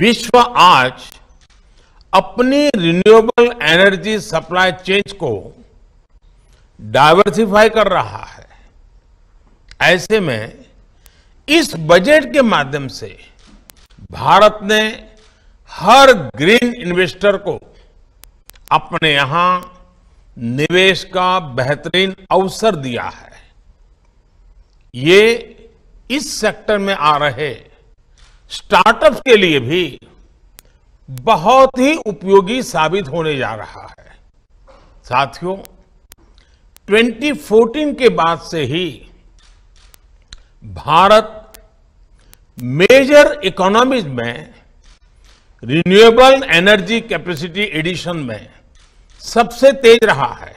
विश्व आज अपनी रिन्यूएबल एनर्जी सप्लाई चेंज को डाइवर्सिफाई कर रहा है ऐसे में इस बजट के माध्यम से भारत ने हर ग्रीन इन्वेस्टर को अपने यहां निवेश का बेहतरीन अवसर दिया है ये इस सेक्टर में आ रहे स्टार्टअप के लिए भी बहुत ही उपयोगी साबित होने जा रहा है साथियों 2014 के बाद से ही भारत मेजर इकोनॉमीज में रिन्यूएबल एनर्जी कैपेसिटी एडिशन में सबसे तेज रहा है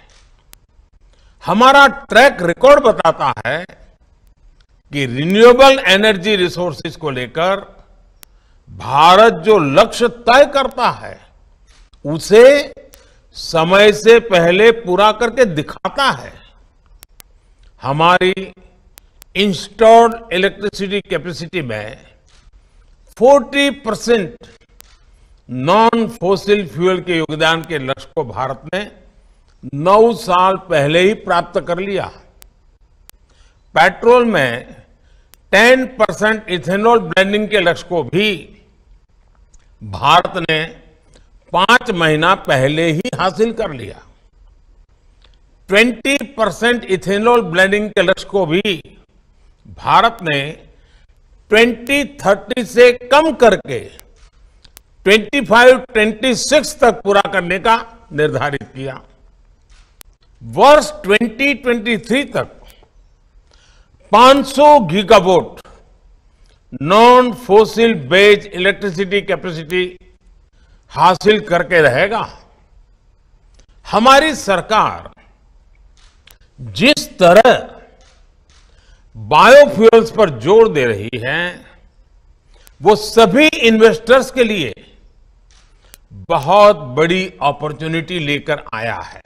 हमारा ट्रैक रिकॉर्ड बताता है कि रिन्यूएबल एनर्जी रिसोर्सेज को लेकर भारत जो लक्ष्य तय करता है उसे समय से पहले पूरा करके दिखाता है हमारी इंस्टॉल्ड इलेक्ट्रिसिटी कैपेसिटी में 40 परसेंट नॉन फोसिल फ्यूल के योगदान के लक्ष्य को भारत ने 9 साल पहले ही प्राप्त कर लिया पेट्रोल में 10 परसेंट इथेनॉल ब्लेंडिंग के लक्ष्य को भी भारत ने पांच महीना पहले ही हासिल कर लिया 20 परसेंट इथेनॉल ब्लेंडिंग के लक्ष्य को भी भारत ने 2030 से कम करके 25, 26 तक पूरा करने का निर्धारित किया वर्ष 2023 तक 500 gigawatt non fossil based electricity capacity हासिल करके रहेगा हमारी सरकार जिस तरह बायोफ्यूल्स पर जोर दे रही है वो सभी इन्वेस्टर्स के लिए बहुत बड़ी अपॉर्चुनिटी लेकर आया है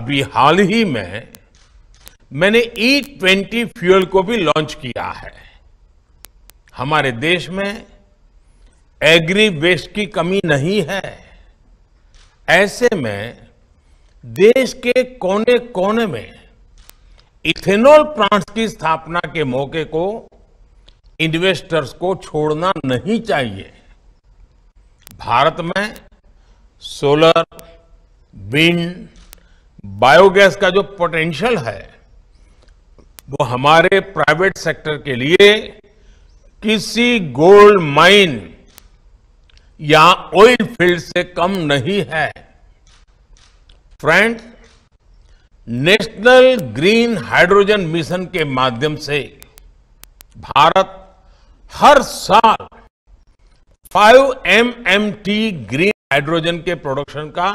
अभी हाल ही में मैंने ई ट्वेंटी फ्यूल को भी लॉन्च किया है हमारे देश में एग्री वेस्ट की कमी नहीं है ऐसे में देश के कोने कोने में इथेनॉल प्लांट्स की स्थापना के मौके को इन्वेस्टर्स को छोड़ना नहीं चाहिए भारत में सोलर विंड बायोगैस का जो पोटेंशियल है वो हमारे प्राइवेट सेक्टर के लिए किसी गोल्ड माइन या ऑयल फील्ड से कम नहीं है friend national green hydrogen mission के माध्यम से भारत हर साल 5 टी ग्रीन हाइड्रोजन के प्रोडक्शन का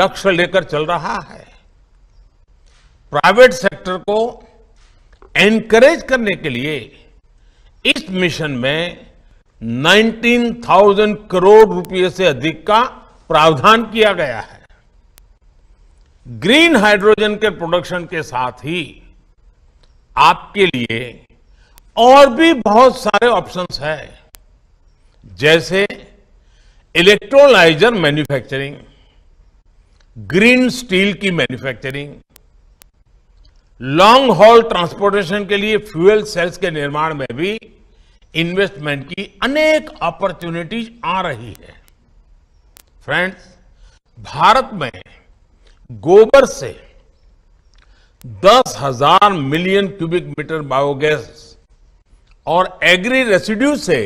लक्ष्य लेकर चल रहा है प्राइवेट सेक्टर को एनकरेज करने के लिए इस मिशन में 19,000 करोड़ रुपए से अधिक का प्रावधान किया गया है ग्रीन हाइड्रोजन के प्रोडक्शन के साथ ही आपके लिए और भी बहुत सारे ऑप्शंस हैं जैसे इलेक्ट्रोलाइजर मैन्युफैक्चरिंग ग्रीन स्टील की मैन्युफैक्चरिंग लॉन्ग हॉल ट्रांसपोर्टेशन के लिए फ्यूल सेल्स के निर्माण में भी इन्वेस्टमेंट की अनेक अपॉर्चुनिटीज आ रही है फ्रेंड्स भारत में गोबर से दस हजार मिलियन क्यूबिक मीटर बायोगैस और एग्री रेसिड्यू से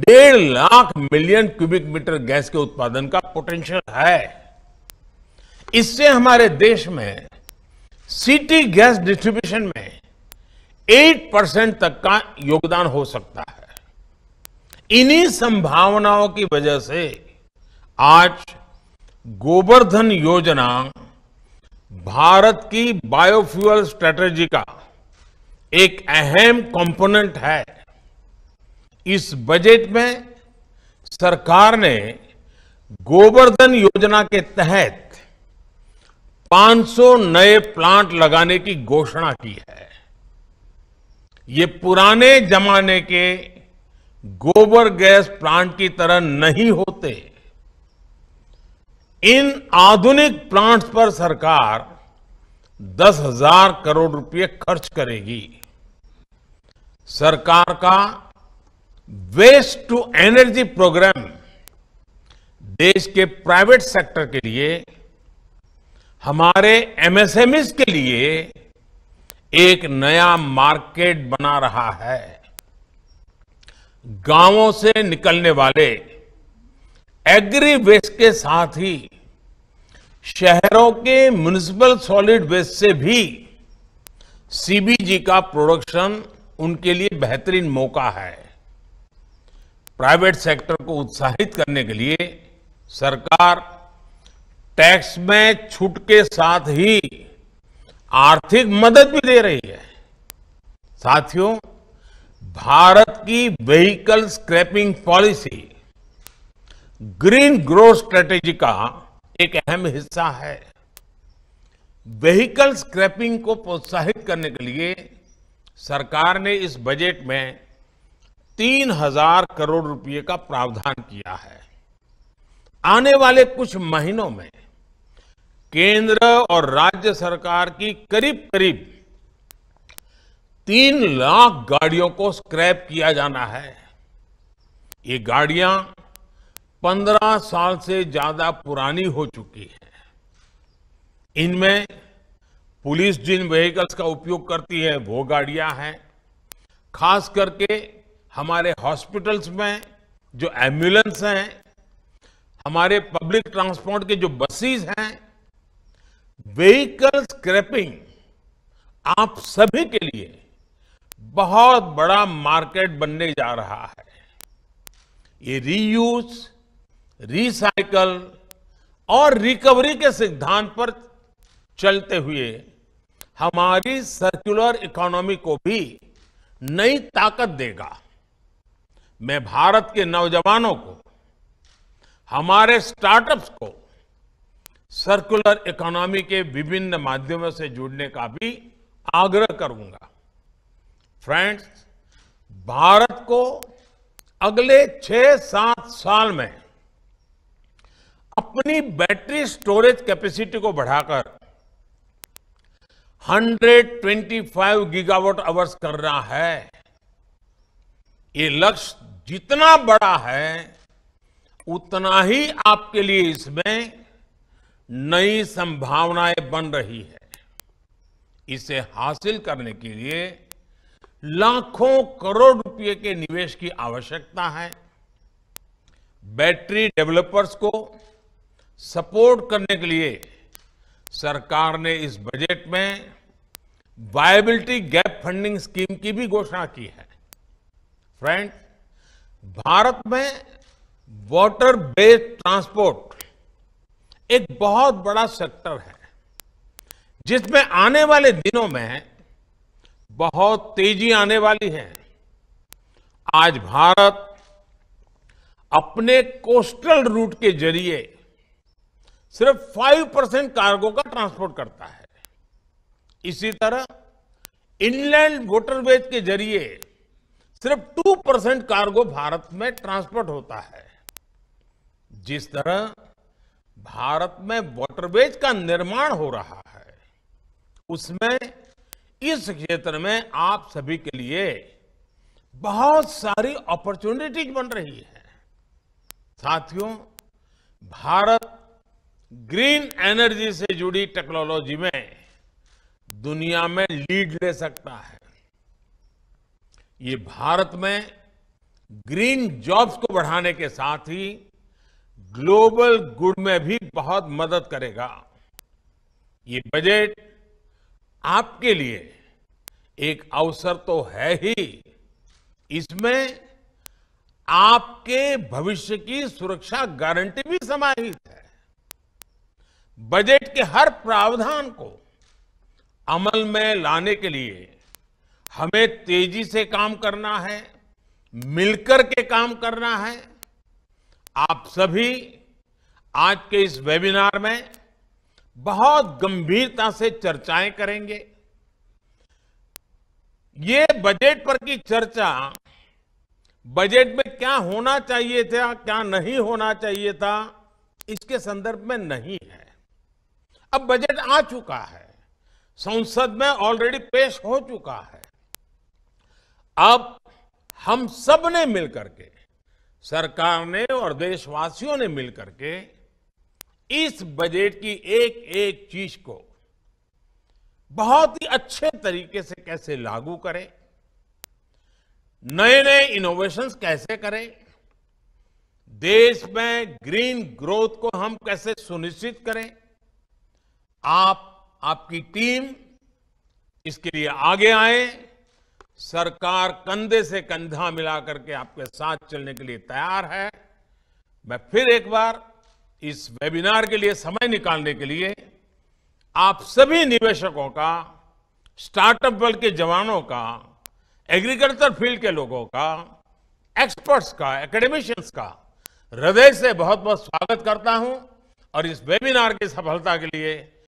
डेढ़ lakh million cubic metre gas के उत्पादन का पोटेंशियल है इससे हमारे देश में सिटी गैस डिस्ट्रीब्यूशन में 8 परसेंट तक का योगदान हो सकता है इन्हीं संभावनाओं की वजह से आज गोबर्धन योजना भारत की बायोफ्यूअल स्ट्रेटेजी का एक अहम कंपोनेंट है इस बजट में सरकार ने गोवर्धन योजना के तहत 500 नए प्लांट लगाने की घोषणा की है ये पुराने जमाने के गोबर गैस प्लांट की तरह नहीं होते इन आधुनिक प्लांट्स पर सरकार दस हजार करोड़ रुपए खर्च करेगी सरकार का वेस्ट टू एनर्जी प्रोग्राम देश के प्राइवेट सेक्टर के लिए हमारे एमएसएमईज के लिए एक नया मार्केट बना रहा है गांवों से निकलने वाले एग्री वेस्ट के साथ ही शहरों के म्यूनिसिपल सॉलिड वेस्ट से भी सीबीजी का प्रोडक्शन उनके लिए बेहतरीन मौका है प्राइवेट सेक्टर को उत्साहित करने के लिए सरकार टैक्स में छूट के साथ ही आर्थिक मदद भी दे रही है साथियों भारत की vehicle scrapping policy green growth strategy का एक अहम हिस्सा है व्हीकल स्क्रैपिंग को प्रोत्साहित करने के लिए सरकार ने इस बजट में तीन हजार करोड़ रुपए का प्रावधान किया है आने वाले कुछ महीनों में केंद्र और राज्य सरकार की करीब करीब तीन लाख गाड़ियों को स्क्रैप किया जाना है ये गाड़ियां पंद्रह साल से ज्यादा पुरानी हो चुकी है इनमें पुलिस जिन व्हीकल्स का उपयोग करती है वो गाड़ियां हैं खास करके हमारे हॉस्पिटल्स में जो एम्बुलेंस हैं हमारे पब्लिक ट्रांसपोर्ट के जो बसेस हैं व्हीकल स्क्रैपिंग आप सभी के लिए बहुत बड़ा मार्केट बनने जा रहा है ये रीयूज रिसाइकल और रिकवरी के सिद्धांत पर चलते हुए हमारी सर्कुलर इकोनॉमी को भी नई ताकत देगा मैं भारत के नौजवानों को हमारे स्टार्टअप्स को सर्कुलर इकोनॉमी के विभिन्न माध्यमों से जुड़ने का भी आग्रह करूंगा फ्रेंड्स भारत को अगले छह सात साल में अपनी बैटरी स्टोरेज कैपेसिटी को बढ़ाकर 125 गीगावाट आवर्स करना है ये लक्ष्य जितना बड़ा है उतना ही आपके लिए इसमें नई संभावनाएं बन रही है इसे हासिल करने के लिए लाखों करोड़ रुपए के निवेश की आवश्यकता है बैटरी डेवलपर्स को सपोर्ट करने के लिए सरकार ने इस बजट में वायबिलिटी गैप फंडिंग स्कीम की भी घोषणा की है फ्रेंड भारत में वाटर बेस्ड ट्रांसपोर्ट एक बहुत बड़ा सेक्टर है जिसमें आने वाले दिनों में बहुत तेजी आने वाली है आज भारत अपने कोस्टल रूट के जरिए सिर्फ 5 परसेंट कार्गो का ट्रांसपोर्ट करता है इसी तरह इनलैंड वोटरवेज के जरिए सिर्फ 2 परसेंट कार्गो भारत में ट्रांसपोर्ट होता है जिस तरह भारत में वाटरवेज का निर्माण हो रहा है उसमें इस क्षेत्र में आप सभी के लिए बहुत सारी अपॉर्चुनिटीज बन रही है साथियों भारत ग्रीन एनर्जी से जुड़ी टेक्नोलॉजी में दुनिया में लीड ले सकता है ये भारत में ग्रीन जॉब्स को बढ़ाने के साथ ही ग्लोबल गुड में भी बहुत मदद करेगा ये बजट आपके लिए एक अवसर तो है ही इसमें आपके भविष्य की सुरक्षा गारंटी भी समाहित है बजट के हर प्रावधान को अमल में लाने के लिए हमें तेजी से काम करना है मिलकर के काम करना है आप सभी आज के इस वेबिनार में बहुत गंभीरता से चर्चाएं करेंगे ये बजट पर की चर्चा बजट में क्या होना चाहिए था क्या नहीं होना चाहिए था इसके संदर्भ में नहीं है अब बजट आ चुका है संसद में ऑलरेडी पेश हो चुका है अब हम सब ने मिलकर के सरकार ने और देशवासियों ने मिलकर के इस बजट की एक एक चीज को बहुत ही अच्छे तरीके से कैसे लागू करें नए नए इनोवेशंस कैसे करें देश में ग्रीन ग्रोथ को हम कैसे सुनिश्चित करें आप आपकी टीम इसके लिए आगे आए सरकार कंधे से कंधा मिलाकर के आपके साथ चलने के लिए तैयार है मैं फिर एक बार इस वेबिनार के लिए समय निकालने के लिए आप सभी निवेशकों का स्टार्टअप वर्ल्ड के जवानों का एग्रीकल्चर फील्ड के लोगों का एक्सपर्ट्स का एकेडमिशियंस का हृदय से बहुत बहुत स्वागत करता हूं और इस वेबिनार की सफलता के लिए